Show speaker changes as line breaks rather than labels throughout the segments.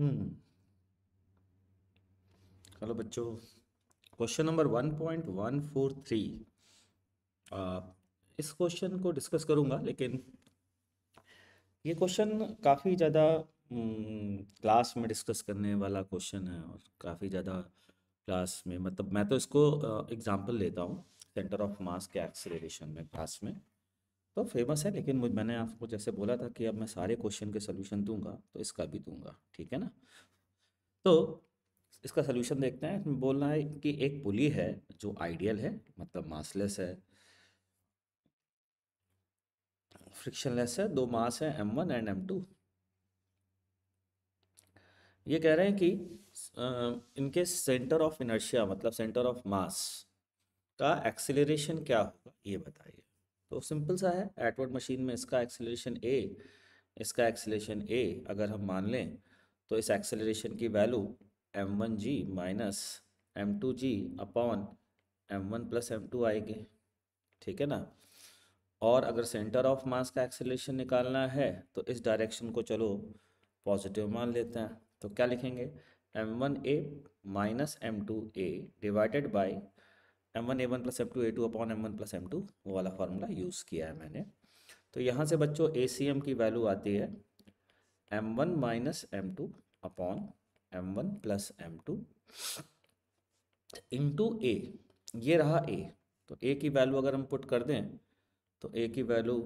हम्म। Hello बच्चों question number one point one four three इस question को डिस्कस करूंगा लेकिन ये क्वेश्चन काफ़ी ज़्यादा हम्म, क्लास में डिस्कस करने वाला क्वेश्चन है और काफ़ी ज़्यादा क्लास में मतलब मैं तो इसको एग्जांपल लेता हूँ सेंटर ऑफ मास के एक्सेलरेशन में क्लास में तो फेमस है लेकिन मुझ मैंने आपको जैसे बोला था कि अब मैं सारे क्वेश्चन के सोल्यूशन दूंगा तो इसका भी दूंगा ठीक है ना तो इसका सोल्यूशन देखते हैं बोलना है कि एक पुली है जो आइडियल है मतलब मासलेस है फ्रिक्शनलेस है दो मास है M one and M two ये कह रहे हैं कि इनके सेंटर ऑफ इनर्शिया मतलब सेंटर ऑफ मास का एक्सिलेशन क्या होगा ये बताइए तो सिंपल सा है एटवर्ड मशीन में इसका एक्सेलरेशन ए इसका एक्सेलरेशन ए अगर हम मान लें तो इस एक्सेलरेशन की value M one G minus M two G upon M one plus M two आएगी ठीक है ना और अगर सेंटर ऑफ मास का एक्सेलरेशन निकालना है तो इस डायरेक्शन को चलो पॉजिटिव मान लेते हैं तो क्या लिखेंगे M one A minus M two A divided by M one A one plus M two A two upon M one plus M two वो वाला फार्मूला यूज़ किया है मैंने तो यहाँ से बच्चों ए सी एम की वैल्यू आती है M one minus M two upon M one plus M two into A ये रहा ए तो ए की वैल्यू अगर हम पुट कर दें तो ए की वैल्यू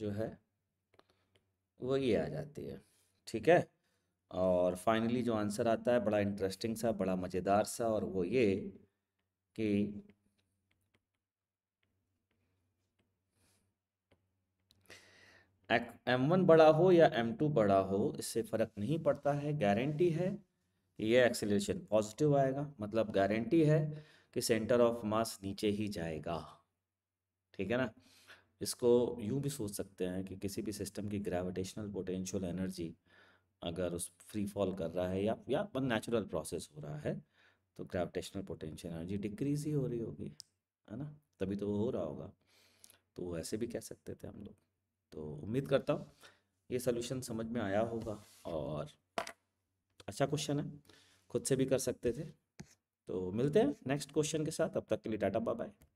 जो है वो ये आ जाती है ठीक है और फाइनली जो आंसर आता है बड़ा इंटरेस्टिंग सा बड़ा मज़ेदार सा और वो ये कि एम वन बड़ा हो या एम टू बड़ा हो इससे फ़र्क नहीं पड़ता है गारंटी है यह एक्सेलरेशन पॉजिटिव आएगा मतलब गारंटी है कि सेंटर ऑफ मास नीचे ही जाएगा ठीक है ना इसको यूं भी सोच सकते हैं कि किसी भी सिस्टम की ग्रेविटेशनल पोटेंशियल एनर्जी अगर उस फ्री फॉल कर रहा है या या नेचुरल प्रोसेस हो रहा है तो ग्रेविटेशनल पोटेंशियल एनर्जी डिक्रीज ही हो रही होगी है ना तभी तो वो हो रहा होगा तो ऐसे भी कह सकते थे हम लोग तो उम्मीद करता हूँ ये सोल्यूशन समझ में आया होगा और अच्छा क्वेश्चन है खुद से भी कर सकते थे तो मिलते हैं नेक्स्ट क्वेश्चन के साथ अब तक के लिए टाटा बाय बाय